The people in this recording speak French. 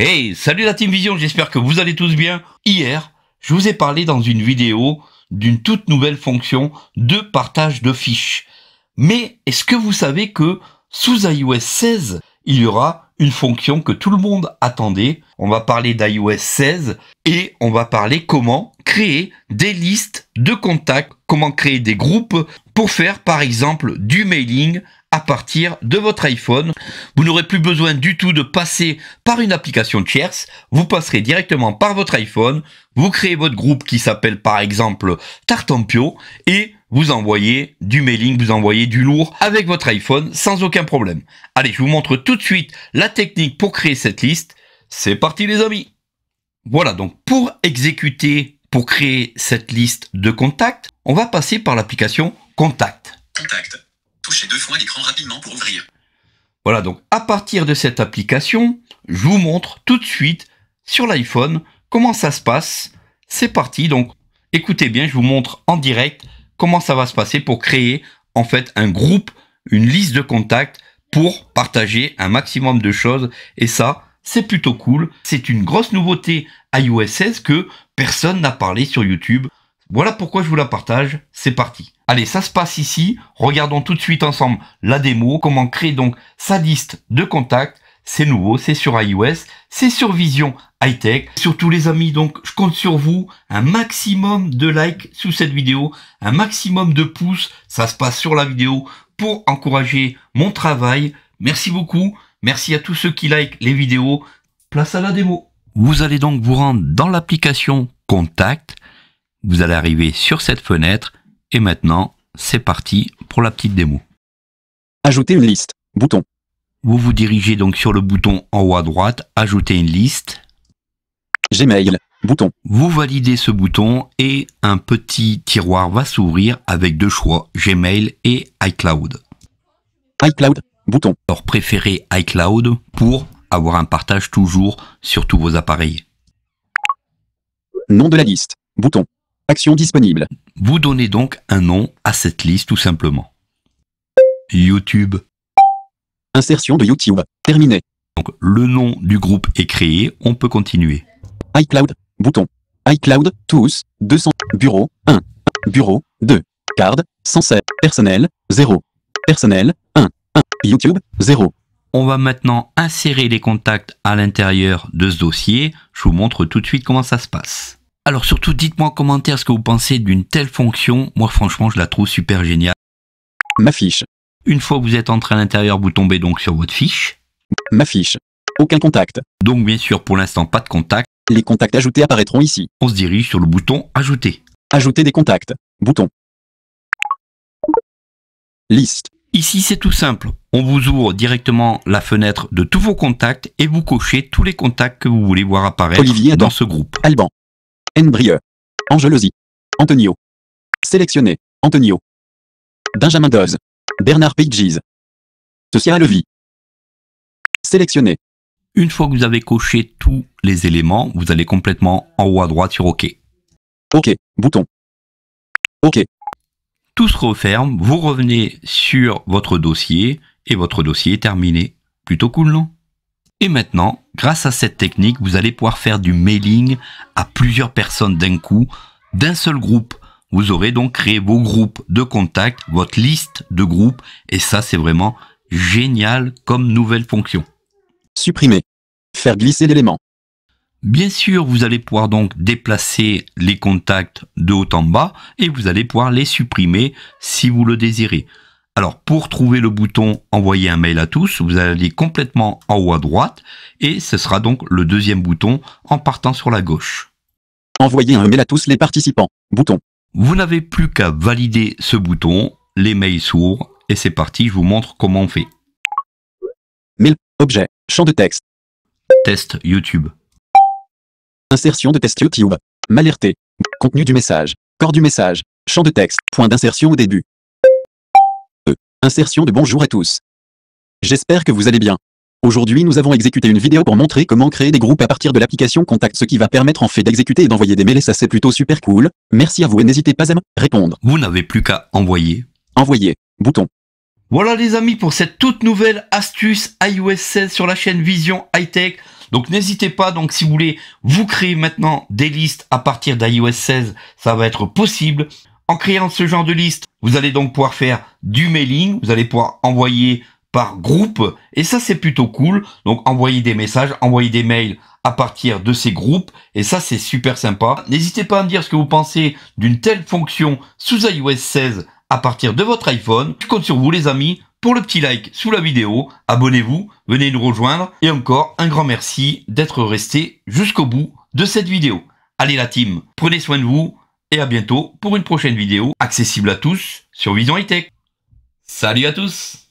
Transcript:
Hey, salut la Team Vision, j'espère que vous allez tous bien. Hier, je vous ai parlé dans une vidéo d'une toute nouvelle fonction de partage de fiches. Mais est-ce que vous savez que sous iOS 16, il y aura une fonction que tout le monde attendait. On va parler d'iOS 16 et on va parler comment créer des listes de contacts, comment créer des groupes pour faire par exemple du mailing à partir de votre iPhone. Vous n'aurez plus besoin du tout de passer par une application tierce, vous passerez directement par votre iPhone, vous créez votre groupe qui s'appelle par exemple Tartampio et vous envoyez du mailing, vous envoyez du lourd avec votre iPhone sans aucun problème. Allez, je vous montre tout de suite la technique pour créer cette liste. C'est parti les amis Voilà, donc pour exécuter, pour créer cette liste de contacts, on va passer par l'application Contact. Contact deux fois l'écran rapidement pour ouvrir. Voilà, donc à partir de cette application, je vous montre tout de suite sur l'iPhone comment ça se passe. C'est parti, donc écoutez bien, je vous montre en direct comment ça va se passer pour créer en fait un groupe, une liste de contacts pour partager un maximum de choses. Et ça, c'est plutôt cool. C'est une grosse nouveauté iOS 16 que personne n'a parlé sur YouTube. Voilà pourquoi je vous la partage, c'est parti. Allez, ça se passe ici, regardons tout de suite ensemble la démo, comment créer donc sa liste de contacts. C'est nouveau, c'est sur iOS, c'est sur Vision high-tech. Surtout les amis, donc je compte sur vous, un maximum de likes sous cette vidéo, un maximum de pouces, ça se passe sur la vidéo pour encourager mon travail. Merci beaucoup, merci à tous ceux qui likent les vidéos. Place à la démo. Vous allez donc vous rendre dans l'application Contact vous allez arriver sur cette fenêtre et maintenant, c'est parti pour la petite démo. Ajouter une liste. Bouton. Vous vous dirigez donc sur le bouton en haut à droite, ajouter une liste. Gmail. Bouton. Vous validez ce bouton et un petit tiroir va s'ouvrir avec deux choix, Gmail et iCloud. iCloud. Bouton. Alors préférez iCloud pour avoir un partage toujours sur tous vos appareils. Nom de la liste. Bouton. Action disponible. Vous donnez donc un nom à cette liste tout simplement. YouTube. Insertion de YouTube. Terminé. Donc le nom du groupe est créé, on peut continuer. iCloud, bouton. iCloud, tous, 200, bureau, 1, bureau, 2, card, 107, personnel, 0, personnel, 1, 1, YouTube, 0. On va maintenant insérer les contacts à l'intérieur de ce dossier. Je vous montre tout de suite comment ça se passe. Alors surtout, dites-moi en commentaire ce que vous pensez d'une telle fonction. Moi, franchement, je la trouve super géniale. Ma fiche. Une fois que vous êtes entré à l'intérieur, vous tombez donc sur votre fiche. Ma fiche. Aucun contact. Donc, bien sûr, pour l'instant, pas de contact. Les contacts ajoutés apparaîtront ici. On se dirige sur le bouton Ajouter. Ajouter des contacts. Bouton. Liste. Ici, c'est tout simple. On vous ouvre directement la fenêtre de tous vos contacts et vous cochez tous les contacts que vous voulez voir apparaître dans ce groupe. Alban. Nbrieux. Angelosi. Antonio. Sélectionné. Antonio. Benjamin Doz. Bernard Pages. Ceci à Levy. Sélectionné. Une fois que vous avez coché tous les éléments, vous allez complètement en haut à droite sur OK. OK. Bouton. OK. Tout se referme, vous revenez sur votre dossier et votre dossier est terminé. Plutôt cool, non et maintenant, grâce à cette technique, vous allez pouvoir faire du mailing à plusieurs personnes d'un coup, d'un seul groupe. Vous aurez donc créé vos groupes de contacts, votre liste de groupes, et ça c'est vraiment génial comme nouvelle fonction. Supprimer. Faire glisser l'élément. Bien sûr, vous allez pouvoir donc déplacer les contacts de haut en bas et vous allez pouvoir les supprimer si vous le désirez. Alors pour trouver le bouton envoyer un mail à tous, vous allez complètement en haut à droite et ce sera donc le deuxième bouton en partant sur la gauche. Envoyer un mail à tous les participants. Bouton. Vous n'avez plus qu'à valider ce bouton, les mails s'ouvrent et c'est parti, je vous montre comment on fait. Mail, objet, champ de texte. Test YouTube. Insertion de test YouTube. M'alerter. Contenu du message. Corps du message. Champ de texte. Point d'insertion au début. Insertion de bonjour à tous. J'espère que vous allez bien. Aujourd'hui nous avons exécuté une vidéo pour montrer comment créer des groupes à partir de l'application Contact ce qui va permettre en fait d'exécuter et d'envoyer des mails et ça c'est plutôt super cool. Merci à vous et n'hésitez pas à me répondre. Vous n'avez plus qu'à envoyer. Envoyer. Bouton. Voilà les amis pour cette toute nouvelle astuce iOS 16 sur la chaîne Vision High Tech. Donc n'hésitez pas, donc si vous voulez vous créer maintenant des listes à partir d'iOS 16, ça va être possible. En créant ce genre de liste, vous allez donc pouvoir faire du mailing, vous allez pouvoir envoyer par groupe et ça c'est plutôt cool. Donc envoyer des messages, envoyer des mails à partir de ces groupes et ça c'est super sympa. N'hésitez pas à me dire ce que vous pensez d'une telle fonction sous iOS 16 à partir de votre iPhone. Je compte sur vous les amis pour le petit like sous la vidéo, abonnez-vous, venez nous rejoindre et encore un grand merci d'être resté jusqu'au bout de cette vidéo. Allez la team, prenez soin de vous, et à bientôt pour une prochaine vidéo accessible à tous sur Vision e Salut à tous